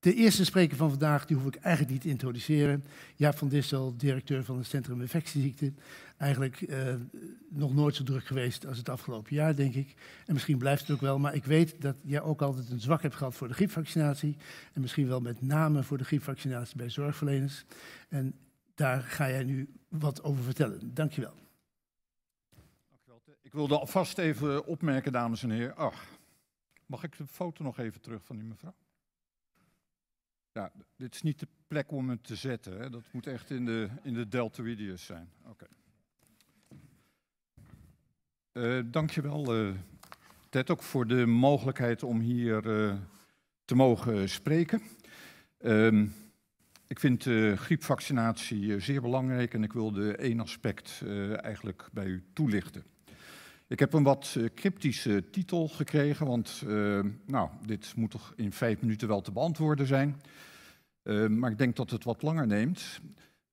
De eerste spreker van vandaag, die hoef ik eigenlijk niet te introduceren. Jaap van Dissel, directeur van het Centrum Infectieziekten. Eigenlijk eh, nog nooit zo druk geweest als het afgelopen jaar, denk ik. En misschien blijft het ook wel, maar ik weet dat jij ook altijd een zwak hebt gehad voor de griepvaccinatie. En misschien wel met name voor de griepvaccinatie bij zorgverleners. En daar ga jij nu wat over vertellen. Dankjewel. Ik wilde alvast even opmerken, dames en heren. mag ik de foto nog even terug van die mevrouw? dit is niet de plek om hem te zetten. Hè. Dat moet echt in de, in de Videos zijn. Oké. Okay. Uh, eh, dankjewel, eh, Ted, ook voor de mogelijkheid om hier eh, te mogen spreken. Ehm, ik vind griepvaccinatie zeer belangrijk en ik wilde één aspect eigenlijk bij u toelichten. Ik heb een wat cryptische titel gekregen, want nou, dit moet toch in vijf minuten wel te beantwoorden zijn. Ehm, maar ik denk dat het wat langer neemt.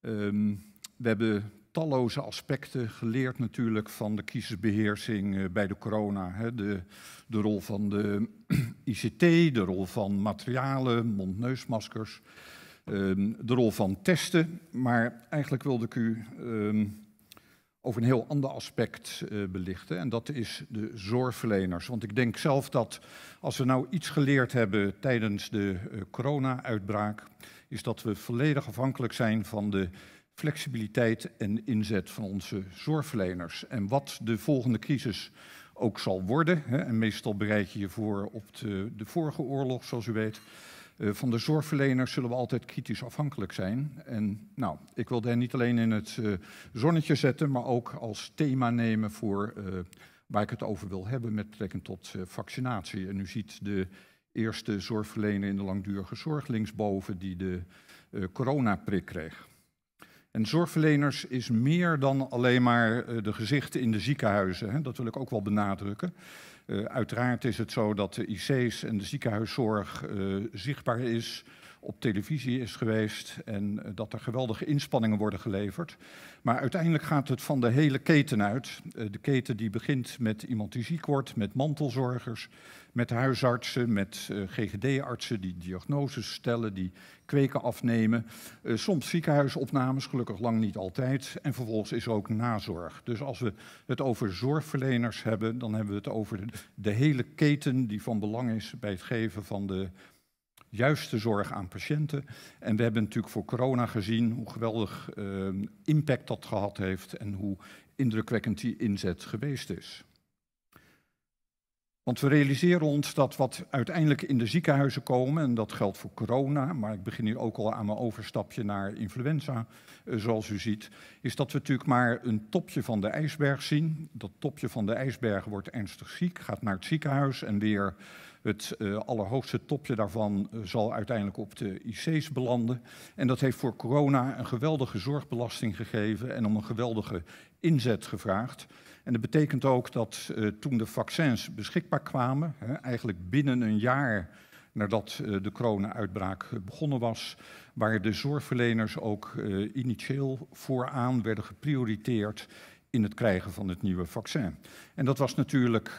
Ehm, we hebben talloze aspecten geleerd natuurlijk van de kiezersbeheersing eh, bij de corona. Hè. De, de, rol van de ICT, de rol van materialen, mondneusmaskers, um, de rol van testen. Maar eigenlijk wilde ik u over een heel ander aspect eh, belichten. En dat is de zorgverleners. Want ik denk zelf dat als we nou iets geleerd hebben tijdens de eh, corona-uitbraak, is dat we volledig afhankelijk zijn van de flexibiliteit en inzet van onze zorgverleners. En wat de volgende crisis ook zal worden, hè, en meestal bereid je je voor op de, de vorige oorlog, zoals u weet eh, van de zorgverleners zullen we altijd kritisch afhankelijk zijn. En nou, ik wil daar niet alleen in het eh, zonnetje zetten, maar ook als thema nemen voor eh, waar ik het over wil hebben met betrekking tot vaccinatie. En u ziet de eerste zorgverlener in de langdurige zorg linksboven die de coronaprik kreeg. En zorgverleners is meer dan alleen maar de gezichten in de ziekenhuizen. Hè. Dat wil ik ook wel benadrukken. Eh, uiteraard is het zo dat de IC's en de ziekenhuiszorg eh, zichtbaar is op televisie is geweest en eh, dat er geweldige inspanningen worden geleverd. Maar uiteindelijk gaat het van de hele keten uit. Eh, de keten die begint met iemand die ziek wordt, met mantelzorgers, met huisartsen, met eh, GGD-artsen die diagnoses stellen, die kweken afnemen. Soms ziekenhuisopnames, gelukkig lang niet altijd. En vervolgens is er ook nazorg. Dus als we het over zorgverleners hebben, dan hebben we het over de hele keten die van belang is bij het geven van de juiste zorg aan patiënten. En we hebben natuurlijk voor corona gezien hoe geweldig eh, impact dat gehad heeft en hoe indrukwekkend die inzet geweest is. Want we realiseren ons dat wat uiteindelijk in de ziekenhuizen komen, en dat geldt voor corona, maar ik begin nu ook al aan mijn overstapje naar influenza, eh, zoals u ziet, is dat we natuurlijk maar een topje van de ijsberg zien. Dat topje van de ijsberg wordt ernstig ziek, gaat naar het ziekenhuis en weer het eh, allerhoogste topje daarvan eh, zal uiteindelijk op de IC's belanden. En dat heeft voor corona een geweldige zorgbelasting gegeven en om een geweldige inzet gevraagd. En dat betekent ook dat eh, toen de vaccins beschikbaar kwamen, hè, eigenlijk binnen een jaar nadat de corona-uitbraak begonnen was, waar de zorgverleners ook initieel vooraan werden geprioriteerd in het krijgen van het nieuwe vaccin. En dat was natuurlijk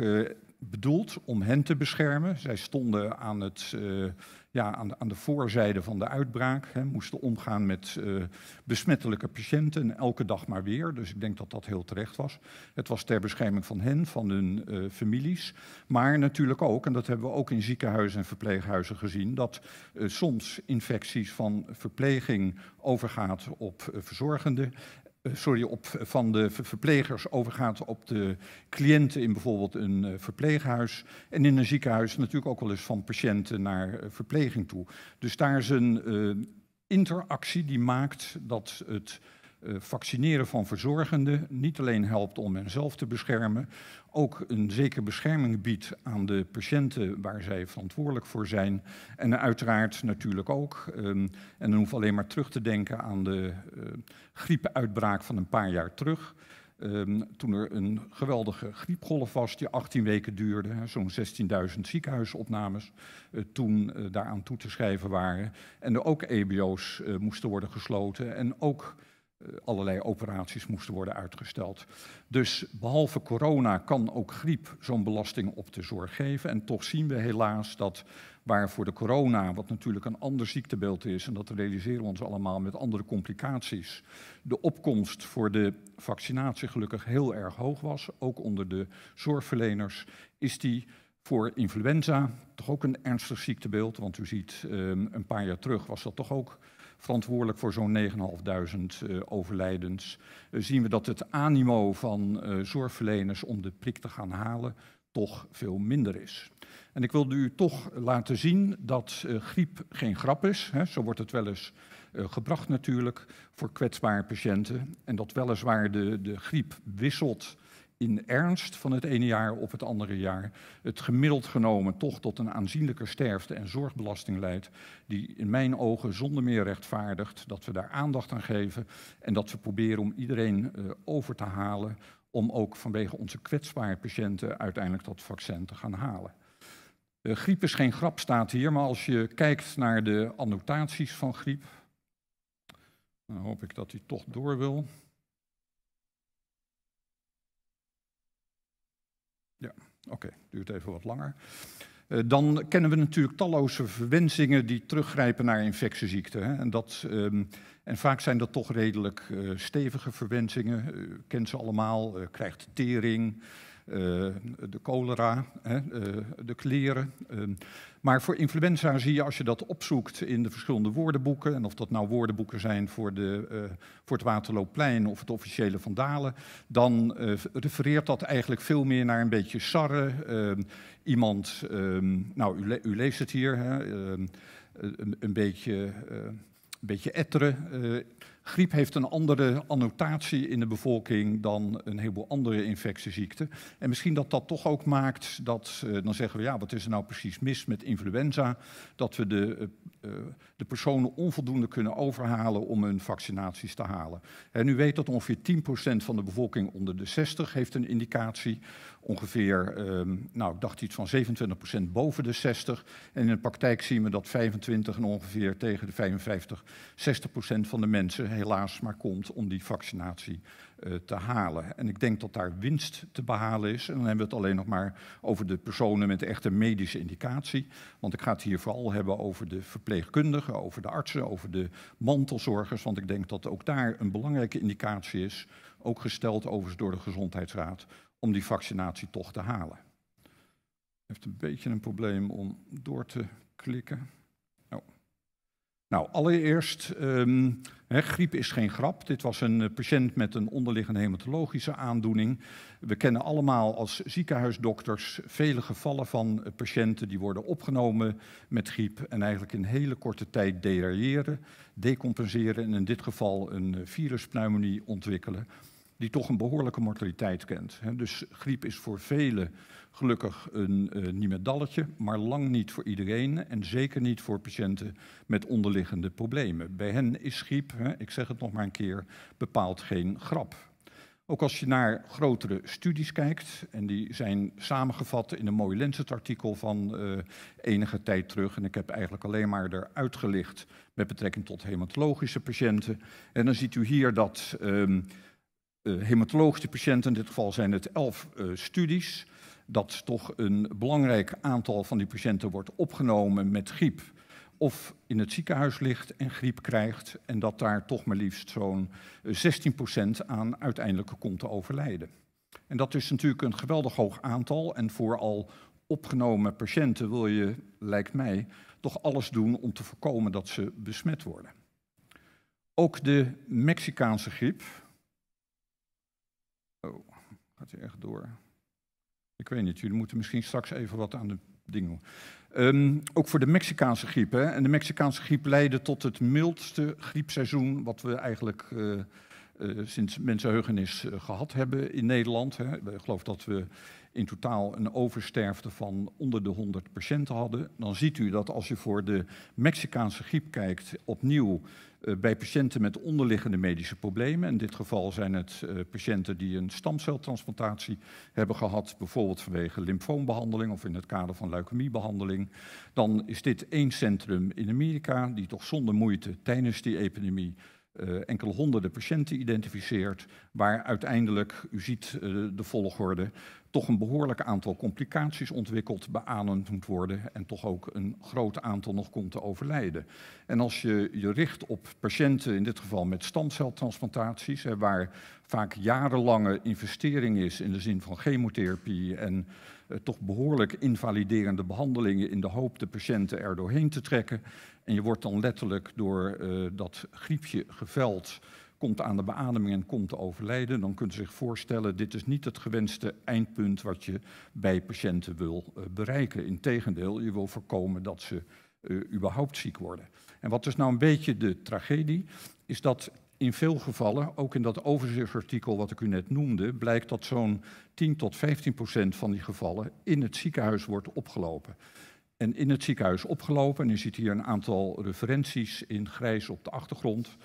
bedoeld om hen te beschermen. Zij stonden aan, het, eh, ja, aan, de, aan de voorzijde van de uitbraak, hè, moesten omgaan met eh, besmettelijke patiënten elke dag maar weer. Dus ik denk dat dat heel terecht was. Het was ter bescherming van hen, van hun eh, families. Maar natuurlijk ook, en dat hebben we ook in ziekenhuizen en verpleeghuizen gezien, dat soms infecties van verpleging overgaat op verzorgenden eh, sorry, op, eh, van de verplegers overgaat op de cliënten in bijvoorbeeld een eh, verpleeghuis. En in een ziekenhuis natuurlijk ook wel eens van patiënten naar verpleging toe. Dus daar is een interactie die maakt dat het eh, vaccineren van verzorgenden niet alleen helpt om henzelf te beschermen, ook een zekere bescherming biedt aan de patiënten waar zij verantwoordelijk voor zijn. En uiteraard natuurlijk ook, ehm, en dan hoef alleen maar terug te denken aan de eh, griepuitbraak van een paar jaar terug. Ehm, toen er een geweldige griepgolf was die 18 weken duurde, zo'n 16.000 ziekenhuisopnames eh, toen uh, daaraan toe te schrijven waren. En er ook EBO's moesten worden gesloten en ook eh, allerlei operaties moesten worden uitgesteld. Dus behalve corona kan ook griep zo'n belasting op de zorg geven. En toch zien we helaas dat waar voor de corona, wat natuurlijk een ander ziektebeeld is, en dat realiseren we ons allemaal met andere complicaties, de opkomst voor de vaccinatie gelukkig heel erg hoog was, ook onder de zorgverleners, is die voor influenza toch ook een ernstig ziektebeeld. Want u ziet, ehm, een paar jaar terug was dat toch ook verantwoordelijk voor zo'n 9.500 eh, overlijdens, eh, zien we dat het animo van eh, zorgverleners om de prik te gaan halen toch veel minder is. En ik wilde u toch laten zien dat griep geen grap is. Hè, zo wordt het wel eens gebracht natuurlijk voor kwetsbare patiënten. En dat weliswaar de, de griep wisselt in ernst van het ene jaar op het andere jaar het gemiddeld genomen toch tot een aanzienlijke sterfte en zorgbelasting leidt, die in mijn ogen zonder meer rechtvaardigt dat we daar aandacht aan geven en dat we proberen om iedereen eh, over te halen om ook vanwege onze kwetsbare patiënten uiteindelijk dat vaccin te gaan halen. Uh, griep is geen grap, staat hier, maar als je kijkt naar de annotaties van griep, hoop ik dat hij toch door wil. Ja, oké, duurt even wat langer. Eh, dan kennen we natuurlijk talloze verwensingen die teruggrijpen naar infectieziekten. En, dat, ehm, en vaak zijn dat toch redelijk eh, stevige verwensingen. Uh, kent ze allemaal, krijgt tering, eh, de cholera, eh, de kleren. Ehm, maar voor influenza zie je, als je dat opzoekt in de verschillende woordenboeken, en of dat nou woordenboeken zijn voor, de, eh, voor het Waterloopplein of het officiële Van Dalen, dan refereert dat eigenlijk veel meer naar een beetje sarre. Ehm, iemand, ehm, nou, u, u, leest het hier, hè, een, een, beetje, een beetje etteren. Griep heeft een andere annotatie in de bevolking dan een heleboel andere infectieziekten. En misschien dat dat toch ook maakt dat, eh, dan zeggen we ja, wat is er nou precies mis met influenza? Dat we de, eh, eh, de personen onvoldoende kunnen overhalen om hun vaccinaties te halen. En u weet dat ongeveer 10% van de bevolking onder de 60 heeft een indicatie. Ongeveer, ehm, nou ik dacht iets van 27% boven de 60. En in de praktijk zien we dat 25 en ongeveer tegen de 55, 60% van de mensen helaas maar komt om die vaccinatie eh, te halen. En ik denk dat daar winst te behalen is. En dan hebben we het alleen nog maar over de personen met echte medische indicatie. Want ik ga het hier vooral hebben over de verpleegkundigen, over de artsen, over de mantelzorgers. Want ik denk dat ook daar een belangrijke indicatie is, ook gesteld overigens door de Gezondheidsraad, om die vaccinatie toch te halen. Heeft een beetje een probleem om door te klikken. Nou, allereerst, ehm, griep is geen grap. Dit was een eh, patiënt met een onderliggende hematologische aandoening. We kennen allemaal als ziekenhuisdokters vele gevallen van eh, patiënten die worden opgenomen met griep en eigenlijk in hele korte tijd derailleren, decompenseren en in dit geval een eh, viruspneumonie ontwikkelen die toch een behoorlijke mortaliteit kent. Dus griep is voor velen Gelukkig een uh, eh, niemendalletje, maar lang niet voor iedereen en zeker niet voor patiënten met onderliggende problemen. Bij hen is schiep, hè, ik zeg het nog maar een keer, bepaald geen grap. Ook als je naar grotere studies kijkt, en die zijn samengevat in een mooi Lancet-artikel van eh, enige tijd terug, en ik heb eigenlijk alleen maar eruit gelicht met betrekking tot hematologische patiënten. En dan ziet u hier dat ehm, eh, hematologische patiënten, in dit geval zijn het elf studies, dat toch een belangrijk aantal van die patiënten wordt opgenomen met griep of in het ziekenhuis ligt en griep krijgt en dat daar toch maar liefst zo'n 16% eh, aan uiteindelijk komt te overlijden. En dat is natuurlijk een geweldig hoog aantal en voor al opgenomen patiënten wil je, lijkt mij, toch alles doen om te voorkomen dat ze besmet worden. Ook de Mexicaanse griep. Oh, gaat hij echt door? Ik weet niet, jullie moeten misschien straks even wat aan de dingen doen. Ehm, ook voor de Mexicaanse griep. Hè? En de Mexicaanse griep leidde tot het mildste griepseizoen wat we eigenlijk eh, eh, sinds mensenheugenis eh, gehad hebben in Nederland. Hè? Ik geloof dat we in totaal een oversterfte van onder de 100 patiënten hadden. Dan ziet u dat als je voor de Mexicaanse griep kijkt, opnieuw eh, bij patiënten met onderliggende medische problemen. In dit geval zijn het eh, patiënten die een stamceltransplantatie hebben gehad, bijvoorbeeld vanwege lymfoombehandeling of in het kader van leukemiebehandeling. Dan is dit één centrum in Amerika die toch zonder moeite tijdens die epidemie eh, enkele honderden patiënten identificeert, waar uiteindelijk, u ziet eh, de volgorde, toch een behoorlijk aantal complicaties ontwikkeld, beanend moet worden en toch ook een groot aantal nog komt te overlijden. En als je je richt op patiënten, in dit geval met stamceltransplantaties, waar vaak jarenlange investering is in de zin van chemotherapie en eh, toch behoorlijk invaliderende behandelingen in de hoop de patiënten er doorheen te trekken. En je wordt dan letterlijk door eh, dat griepje geveld, komt aan de beademing en komt te overlijden. Dan kunt u zich voorstellen, dit is niet het gewenste eindpunt wat je bij patiënten wil uh, bereiken. Integendeel, je wil voorkomen dat ze überhaupt ziek worden. En wat is nou een beetje de tragedie, is dat in veel gevallen, ook in dat overzichtsartikel wat ik u net noemde, blijkt dat zo'n 10 tot 15 procent van die gevallen in het ziekenhuis wordt opgelopen. En in het ziekenhuis opgelopen, en u ziet hier een aantal referenties in grijs op de achtergrond.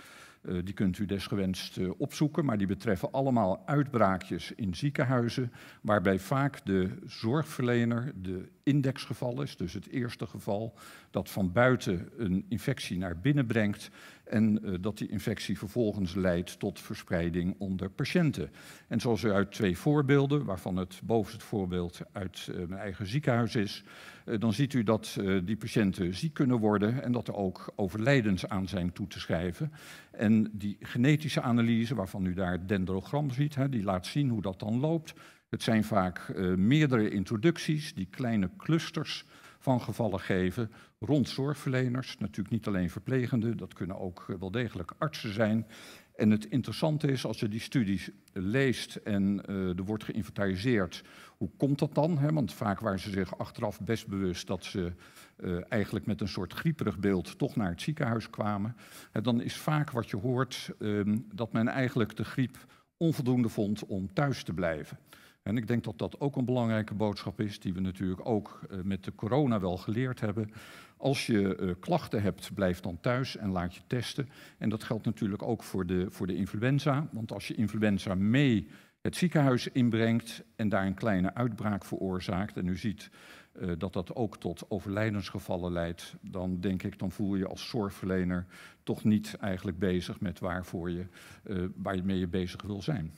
Eh, die kunt u desgewenst uh, opzoeken, maar die betreffen allemaal uitbraakjes in ziekenhuizen, waarbij vaak de zorgverlener de indexgeval is, dus het eerste geval dat van buiten een infectie naar binnen brengt en eh, dat die infectie vervolgens leidt tot verspreiding onder patiënten. En zoals u uit twee voorbeelden, waarvan het bovenste voorbeeld uit eh, mijn eigen ziekenhuis is, eh, dan ziet u dat die patiënten ziek kunnen worden en dat er ook overlijdens aan zijn toe te schrijven. En die genetische analyse, waarvan u daar het dendrogram ziet, hè, die laat zien hoe dat dan loopt. Het zijn vaak meerdere introducties die kleine clusters van gevallen geven rond zorgverleners. Natuurlijk niet alleen verplegenden, dat kunnen ook eh, wel degelijk artsen zijn. En het interessante is, als je die studies leest en eh, er wordt geïnventariseerd, hoe komt dat dan? Hè? Want vaak waren ze zich achteraf best bewust dat ze eh, eigenlijk met een soort grieperig beeld toch naar het ziekenhuis kwamen. En dan is vaak wat je hoort ehm, dat men eigenlijk de griep onvoldoende vond om thuis te blijven. En ik denk dat dat ook een belangrijke boodschap is, die we natuurlijk ook eh, met de corona wel geleerd hebben. Als je eh, klachten hebt, blijf dan thuis en laat je testen. En dat geldt natuurlijk ook voor de, voor de influenza, want als je influenza mee het ziekenhuis inbrengt en daar een kleine uitbraak veroorzaakt en u ziet eh, dat dat ook tot overlijdensgevallen leidt, dan denk ik, dan voel je als zorgverlener toch niet eigenlijk bezig met waarvoor je, uh, waarmee je bezig wil zijn.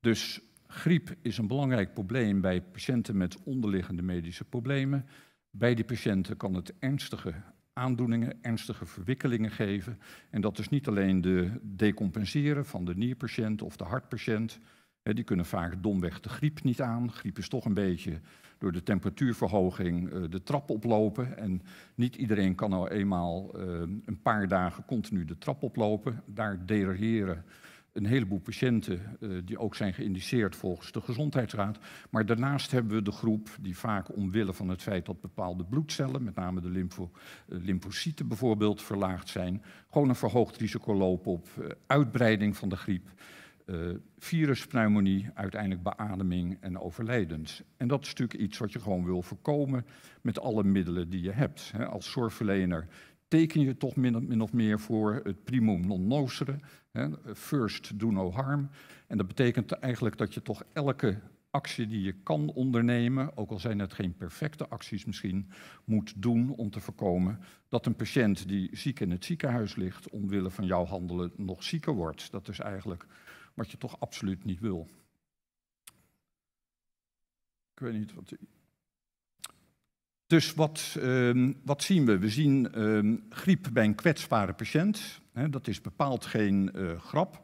Dus Griep is een belangrijk probleem bij patiënten met onderliggende medische problemen. Bij die patiënten kan het ernstige aandoeningen, ernstige verwikkelingen geven. En dat is niet alleen de decompenseren van de nierpatiënt of de hartpatiënt. Die kunnen vaak domweg de griep niet aan. Griep is toch een beetje door de temperatuurverhoging eh, de trap oplopen. En niet iedereen kan nou eenmaal eh, een paar dagen continu de trap oplopen. Daar derogeren een heleboel patiënten eh, die ook zijn geïndiceerd volgens de Gezondheidsraad. Maar daarnaast hebben we de groep die vaak omwille van het feit dat bepaalde bloedcellen, met name de lymfo, eh, lymfocyten bijvoorbeeld, verlaagd zijn, gewoon een verhoogd risico lopen op eh, uitbreiding van de griep. Uh, viruspneumonie, uiteindelijk beademing en overlijdens. En dat is natuurlijk iets wat je gewoon wil voorkomen met alle middelen die je hebt. Als zorgverlener teken je toch min of, meer voor het primum non nocere. First, do no harm. En dat betekent eigenlijk dat je toch elke actie die je kan ondernemen, ook al zijn het geen perfecte acties misschien, moet doen om te voorkomen dat een patiënt die ziek in het ziekenhuis ligt, omwille van jouw handelen nog zieker wordt. Dat is eigenlijk wat je toch absoluut niet wil. Ik weet niet wat dus wat, ehm, wat zien we? We zien ehm, griep bij een kwetsbare patiënt. dat is bepaald geen eh, grap.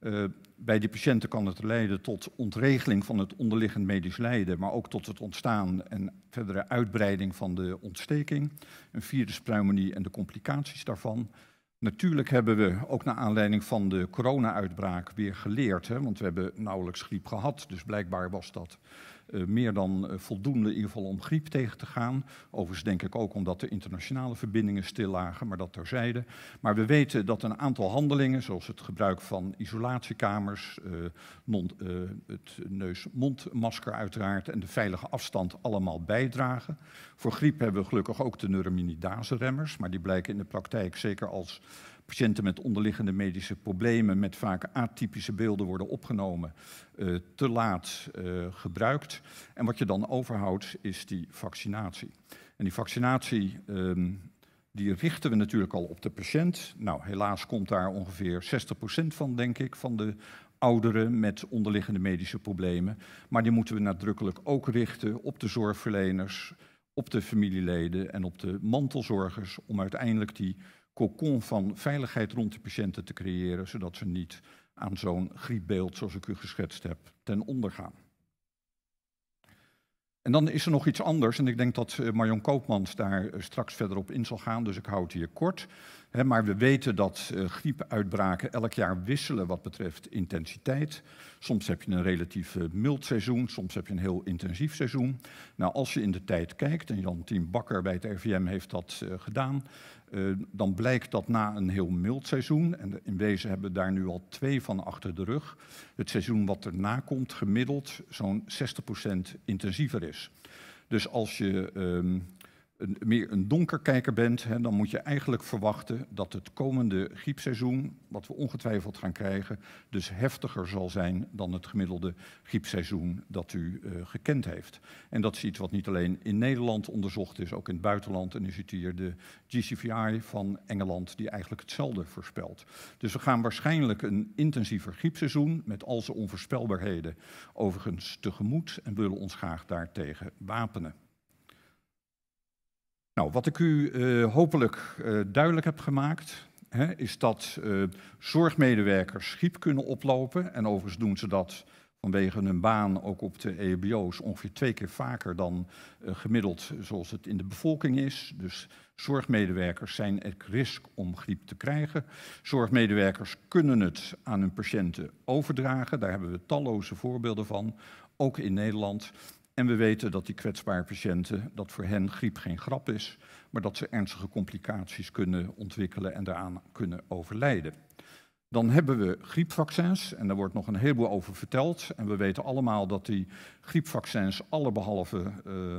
Eh, bij die patiënten kan het leiden tot ontregeling van het onderliggend medisch lijden, maar ook tot het ontstaan en verdere uitbreiding van de ontsteking, een viruspneumonie en de complicaties daarvan. Natuurlijk hebben we ook naar aanleiding van de corona-uitbraak weer geleerd, hè, want we hebben nauwelijks griep gehad, dus blijkbaar was dat eh, meer dan eh, voldoende in ieder geval om griep tegen te gaan. Overigens denk ik ook omdat de internationale verbindingen stil lagen, maar dat terzijde. Maar we weten dat een aantal handelingen, zoals het gebruik van isolatiekamers, eh, het neus-mondmasker uiteraard en de veilige afstand allemaal bijdragen. Voor griep hebben we gelukkig ook de neuraminidase-remmers, maar die blijken in de praktijk zeker als Patiënten met onderliggende medische problemen met vaak atypische beelden worden opgenomen, eh, te laat eh, gebruikt. En wat je dan overhoudt is die vaccinatie. En die vaccinatie ehm, die richten we natuurlijk al op de patiënt. Nou, helaas komt daar ongeveer 60% van, denk ik, van de ouderen met onderliggende medische problemen. Maar die moeten we nadrukkelijk ook richten op de zorgverleners, op de familieleden en op de mantelzorgers om uiteindelijk die cocon van veiligheid rond de patiënten te creëren, zodat ze niet aan zo'n griepbeeld, zoals ik u geschetst heb, ten onder gaan. En dan is er nog iets anders, en ik denk dat eh, Marion Koopmans daar eh, straks verder op in zal gaan, dus ik hou het hier kort maar we weten dat eh, griepuitbraken elk jaar wisselen wat betreft intensiteit. Soms heb je een relatief eh, mild seizoen, soms heb je een heel intensief seizoen. Nou, als je in de tijd kijkt, en Jan Tien Bakker bij het RVM heeft dat eh, gedaan, dan blijkt dat na een heel mild seizoen, en in wezen hebben we daar nu al twee van achter de rug, het seizoen wat erna komt gemiddeld zo'n 60% intensiever is. Dus als je ehm, een, meer een donkerkijker bent, hè, dan moet je eigenlijk verwachten dat het komende griepseizoen, wat we ongetwijfeld gaan krijgen, dus heftiger zal zijn dan het gemiddelde griepseizoen dat u eh, gekend heeft. En dat is iets wat niet alleen in Nederland onderzocht is, ook in het buitenland. En u ziet hier de GCVI van Engeland, die eigenlijk hetzelfde voorspelt. Dus we gaan waarschijnlijk een intensiever griepseizoen met al zijn onvoorspelbaarheden overigens tegemoet en willen ons graag daartegen wapenen. Nou, wat ik u eh, hopelijk eh, duidelijk heb gemaakt, hè, is dat eh, zorgmedewerkers schiep kunnen oplopen. En overigens doen ze dat vanwege hun baan ook op de EBO's ongeveer twee keer vaker dan gemiddeld zoals het in de bevolking is. Dus zorgmedewerkers zijn het risk om griep te krijgen. Zorgmedewerkers kunnen het aan hun patiënten overdragen. Daar hebben we talloze voorbeelden van, ook in Nederland. En we weten dat die kwetsbare patiënten, dat voor hen griep geen grap is, maar dat ze ernstige complicaties kunnen ontwikkelen en daaraan kunnen overlijden. Dan hebben we griepvaccins en daar wordt nog een heleboel over verteld. En we weten allemaal dat die griepvaccins alle behalve eh,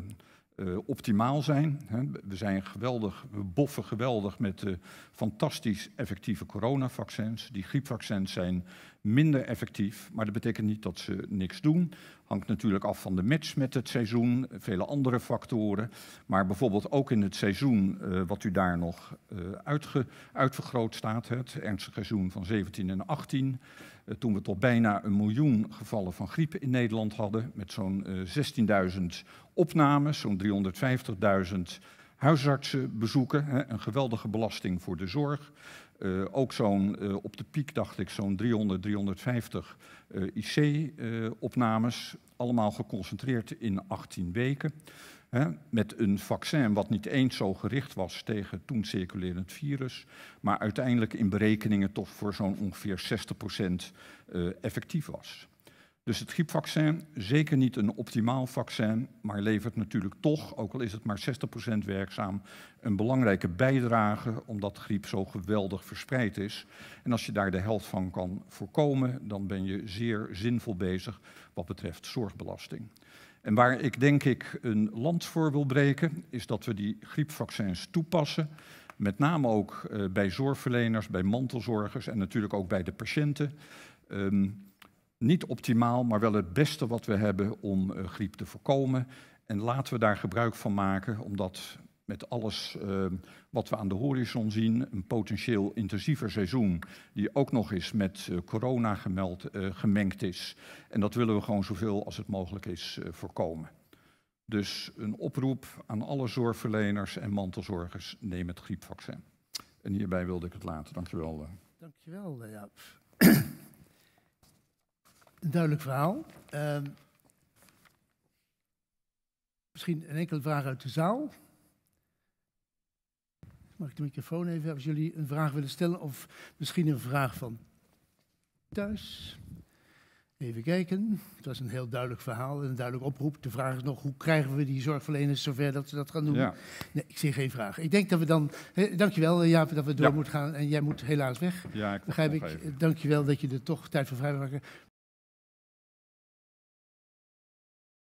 eh, optimaal zijn. We zijn geweldig, we boffen geweldig met de eh, fantastisch effectieve coronavaccins. Die griepvaccins zijn minder effectief, maar dat betekent niet dat ze niks doen. Hangt natuurlijk af van de match met het seizoen, vele andere factoren. Maar bijvoorbeeld ook in het seizoen eh, wat u daar nog uitge, uitvergroot staat, het ernstige seizoen van 17 en 18. Eh, toen we tot bijna een miljoen gevallen van griep in Nederland hadden, met zo'n 16.000 eh, opnames, zo'n 350.000 huisartsenbezoeken, een geweldige belasting voor de zorg. Eh, ook zo'n, op de piek dacht ik, zo'n 300, 350 IC-opnames. allemaal geconcentreerd in 18 weken met een vaccin wat niet eens zo gericht was tegen toen circulerend virus, maar uiteindelijk in berekeningen toch voor zo'n ongeveer 60% eh, effectief was. Dus het griepvaccin, zeker niet een optimaal vaccin, maar levert natuurlijk toch, ook al is het maar 60% werkzaam, een belangrijke bijdrage, omdat griep zo geweldig verspreid is. En als je daar de helft van kan voorkomen, dan ben je zeer zinvol bezig wat betreft zorgbelasting. En waar ik denk ik een land voor wil breken, is dat we die griepvaccins toepassen. Met name ook eh, bij zorgverleners, bij mantelzorgers en natuurlijk ook bij de patiënten. Ehm, niet optimaal, maar wel het beste wat we hebben om eh, griep te voorkomen. En laten we daar gebruik van maken, omdat met alles ehm, wat we aan de horizon zien. Een potentieel intensiever seizoen, die ook nog eens met eh, corona gemeld, eh, gemengd is. En dat willen we gewoon zoveel als het mogelijk is eh, voorkomen. Dus een oproep aan alle zorgverleners en mantelzorgers, neem het griepvaccin. En hierbij wilde ik het laten. Dankjewel. Dankjewel, Jaap. duidelijk verhaal. Ehm, misschien een enkele vraag uit de zaal. Mag ik de microfoon even als jullie een vraag willen stellen of misschien een vraag van thuis? Even kijken. Het was een heel duidelijk verhaal en een duidelijk oproep. De vraag is nog, hoe krijgen we die zorgverleners zover dat ze dat gaan doen? Nee, ik zie geen vraag. Ik denk dat we dan... He, dankjewel, eh, Jaap, dat we door ja. moeten gaan. En jij moet helaas weg. Ja, ik begrijp ik. Even. Dankjewel dat je er toch tijd voor vrijmaakt.